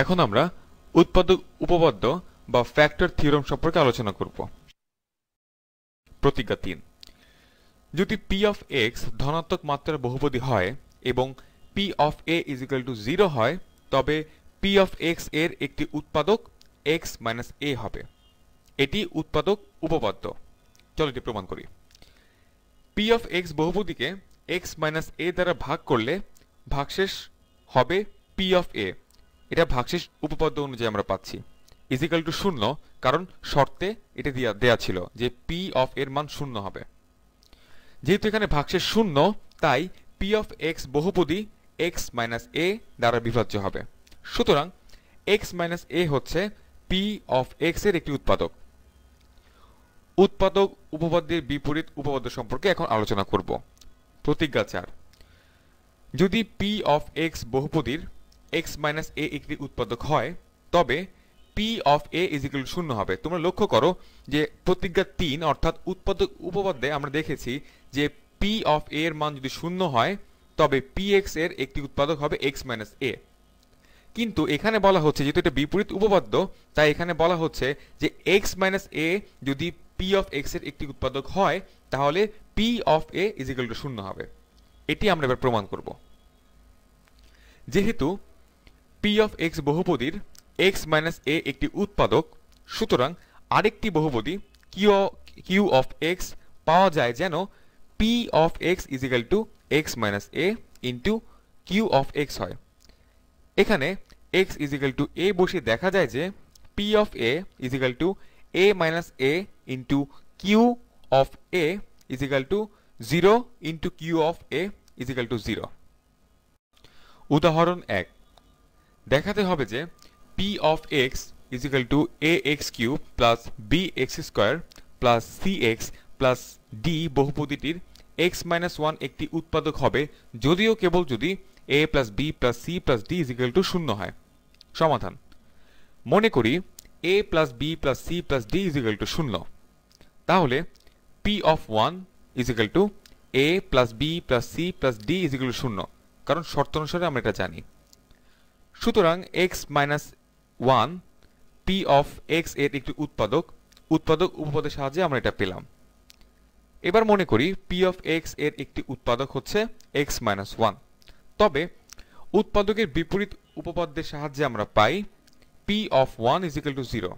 এখন আমরা উৎপাদক উপপাদ্য বা ফ্যাক্টর থিওরম সম্পর্কে আলোচনা করব প্রতিজ্ঞা তিন যদি পি অফ এক্স ধনাত্মক মাত্রার বহুপদী হয় এবং P of A is equal to zero হয় তবে পি অফ এক্স এর একটি উৎপাদক এক্স মাইনাস এ হবে এটি উৎপাদক উপপাদ্য চলো এটি প্রমাণ করি পি অফ এক্স বহুপদীকে এক্স মাইনাস এ দ্বারা ভাগ করলে ভাগশেষ হবে পি অফ এ এটা ভাগশেষ উপপাদ্য অনুযায়ী আমরা পাচ্ছি ইজিক্যাল টু শূন্য কারণ শর্তে এটা দিয়া দেয়া ছিল যে পি অফ এর মান শূন্য হবে যেহেতু এখানে ভাগশেষ শূন্য তাই পি অফ এক্স বহুপদী এক্স মাইনাস এ দ্বারা বিভাজ্য হবে সুতরাং এক্স মাইনাস এ হচ্ছে পি অফ এক্স এর একটি উৎপাদক উৎপাদক উপপাদ্যের বিপরীত উপপাদ্য সম্পর্কে এখন আলোচনা করব প্রতিজ্ঞাচার যদি পি অফ এক্স বহুপদীর এক্স মাইনাস এ একটি উৎপাদক হয় তবে P of A is equal শূন্য হবে তোমরা লক্ষ্য করো যে প্রতিজ্ঞা তিন অর্থাৎ উৎপাদক উপপাদ্যে আমরা দেখেছি যে পি অফ এ এর মান যদি শূন্য হয় তবে পি এক্স এর একটি উৎপাদক হবে এক্স মাইনাস এ কিন্তু এখানে বলা হচ্ছে যেহেতু এটা বিপরীত উপপাদ্য তাই এখানে বলা হচ্ছে যে এক্স মাইনাস এ যদি পি অফ এক্স এর একটি উৎপাদক হয় তাহলে P of A is equal to শূন্য হবে এটি আমরা এবার প্রমাণ করব যেহেতু পি অফ এক্স বহুপদীর এক্স মাইনাস এ একটি উৎপাদক সুতরাং আরেকটি বহুপদী কিউ কিউ অফ এক্স পাওয়া যায় যেন P of X equal to X minus A into Q of X হয় এখানে এক্স ইকাল টু এ বসে দেখা যায় যে P of A equal to A minus A into Q of A equal to zero into Q of A equal to zero উদাহরণ এক দেখাতে হবে যে P of X is equal to A X cube plus B X square plus C X plus D বহুপদীটির X minus one একটি উৎপাদক হবে যদিও কেবল যদি A plus B plus C plus D is equal to শূন্য হয় সমাধান মনে করি A plus B plus C plus D is equal to শূন্য তাহলে P of one is equal to A plus B plus C plus D is equal to শূন্য কারণ শর্ত অনুসারে আমরা এটা জানি সুতরাং X minus one P of X এর একটি উৎপাদক উৎপাদক উপপাদের সাহায্যে আমরা এটা পেলাম এবার মনে করি পি অফ এক্স এর একটি উৎপাদক হচ্ছে এক্স মাইনাস ওয়ান তবে উৎপাদকের বিপরীত উপপাদ্যের সাহায্যে আমরা পাই P of one is equal to zero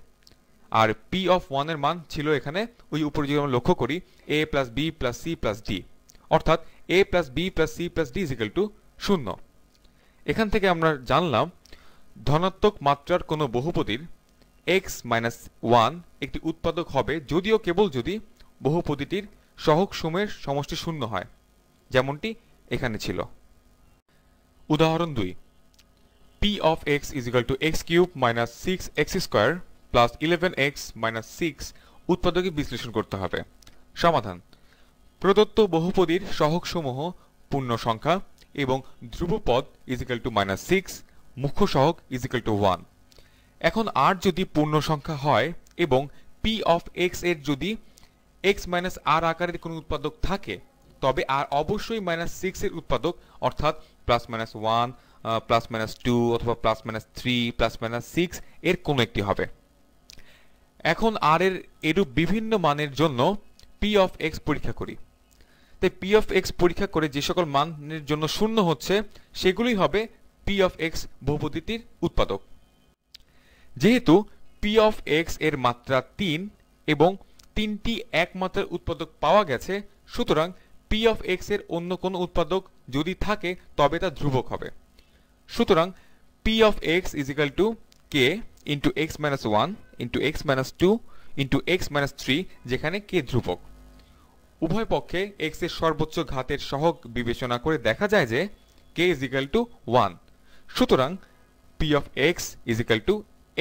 আর পি অফ ওয়ানের মান ছিল এখানে ওই উপরে যদি আমরা লক্ষ্য করি A plus B plus C plus D অর্থাৎ A plus B plus C plus D is equal to শূন্য এখান থেকে আমরা জানলাম ধনাত্মক মাত্রার কোনো বহুপদীর এক্স মাইনাস ওয়ান একটি উৎপাদক হবে যদিও কেবল যদি বহুপদীটির সহক সময়ের সমষ্টি শূন্য হয় যেমনটি এখানে ছিল উদাহরণ দুই P of X is equal to X cube minus six X square plus eleven X minus six উৎপাদকে বিশ্লেষণ করতে হবে সমাধান প্রদত্ত বহুপদীর সহকসমূহ পূর্ণ সংখ্যা এবং ধ্রুবপদ ইজিক্যাল টু মাইনাস সিক্স মুখ্য সহক ইজিক্যাল টু ওয়ান এখন আর যদি পূর্ণ সংখ্যা হয় এবং পি অফ এক্স এর যদি এক্স মাইনাস আর আকারের কোনো উৎপাদক থাকে তবে আর অবশ্যই মাইনাস সিক্স এর উৎপাদক অর্থাৎ plus minus one plus minus two অথবা plus minus three plus minus six এর কোনো একটি হবে এখন আর এর এরূপ বিভিন্ন মানের জন্য পি অফ এক্স পরীক্ষা করি তাই পি অফ এক্স পরীক্ষা করে যে সকল মানের জন্য শূন্য হচ্ছে সেগুলি হবে পি অফ এক্স বহুপতিটির উৎপাদক যেহেতু পি অফ এক্স এর মাত্রা তিন এবং তিনটি একমাত্রার উৎপাদক পাওয়া গেছে সুতরাং পি অফ এক্স এর অন্য কোনো উৎপাদক যদি থাকে তবে তা ধ্রুবক হবে সুতরাং P of X is equal to K into X minus one into X minus two into X minus three যেখানে কে ধ্রুবক উভয় পক্ষে এক্স এর সর্বোচ্চ ঘাতের সহগ বিবেচনা করে দেখা যায় যে K is equal to one সুতরাং P of X is equal to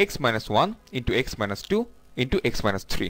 X minus one into X minus two into X minus three